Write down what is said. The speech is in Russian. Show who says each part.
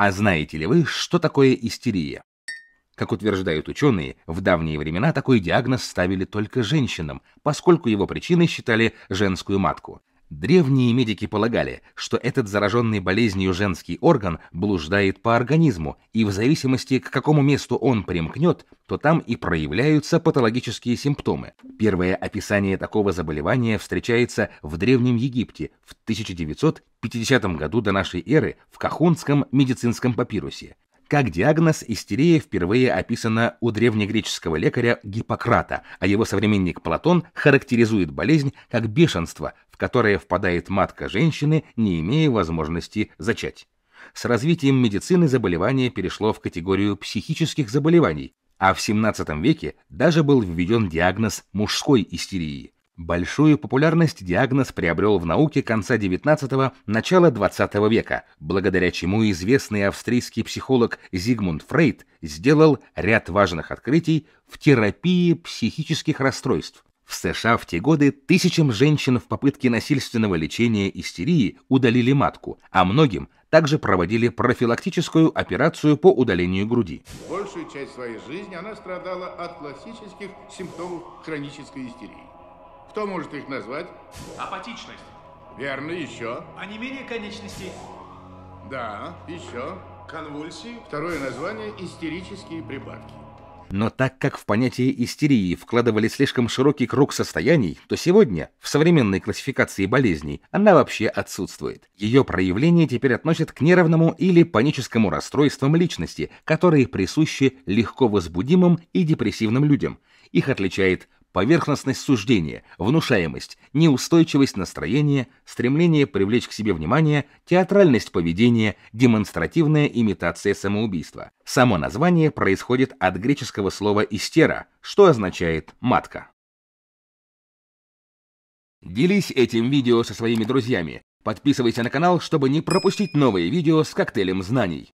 Speaker 1: А знаете ли вы, что такое истерия? Как утверждают ученые, в давние времена такой диагноз ставили только женщинам, поскольку его причиной считали женскую матку. Древние медики полагали, что этот зараженный болезнью женский орган блуждает по организму, и в зависимости к какому месту он примкнет, то там и проявляются патологические симптомы. Первое описание такого заболевания встречается в Древнем Египте в 1900 50 году до нашей эры в Кахунском медицинском папирусе, как диагноз истерия впервые описана у древнегреческого лекаря Гиппократа, а его современник Платон характеризует болезнь как бешенство, в которое впадает матка женщины, не имея возможности зачать. С развитием медицины заболевание перешло в категорию психических заболеваний, а в 17 веке даже был введен диагноз мужской истерии – Большую популярность диагноз приобрел в науке конца XIX – начала XX века, благодаря чему известный австрийский психолог Зигмунд Фрейд сделал ряд важных открытий в терапии психических расстройств. В США в те годы тысячам женщин в попытке насильственного лечения истерии удалили матку, а многим также проводили профилактическую операцию по удалению груди.
Speaker 2: Большую часть своей жизни она страдала от классических симптомов хронической истерии. Кто может их назвать? Апатичность. Верно, еще. А не менее конечностей. Да, еще. Конвульсии. Второе название – истерические припадки.
Speaker 1: Но так как в понятие истерии вкладывали слишком широкий круг состояний, то сегодня в современной классификации болезней она вообще отсутствует. Ее проявление теперь относят к нервному или паническому расстройствам личности, которые присущи легко возбудимым и депрессивным людям. Их отличает поверхностность суждения, внушаемость, неустойчивость настроения, стремление привлечь к себе внимание, театральность поведения, демонстративная имитация самоубийства. Само название происходит от греческого слова истера, что означает матка. Делись этим видео со своими друзьями. Подписывайся на канал, чтобы не пропустить новые видео с коктейлем знаний.